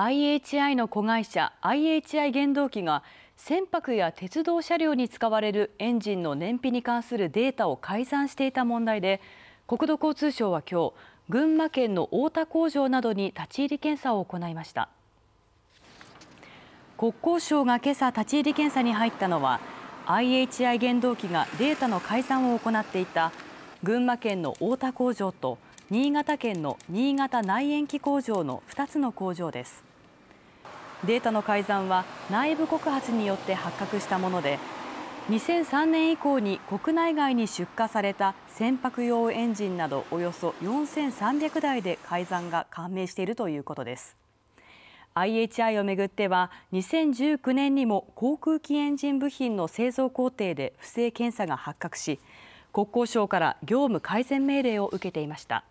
IHI の子会社 IHI 原動機が船舶や鉄道車両に使われるエンジンの燃費に関するデータを改ざんしていた問題で国土交通省は今日群馬県の太田工場などに立ち入り検査を行いました国交省が今朝立ち入り検査に入ったのは IHI 原動機がデータの改ざんを行っていた群馬県の太田工場と新潟県の新潟内縁機工場の2つの工場ですデータの改ざんは内部告発によって発覚したもので2003年以降に国内外に出荷された船舶用エンジンなどおよそ4300台で改ざんが判明しているということです IHI をめぐっては2019年にも航空機エンジン部品の製造工程で不正検査が発覚し国交省から業務改善命令を受けていました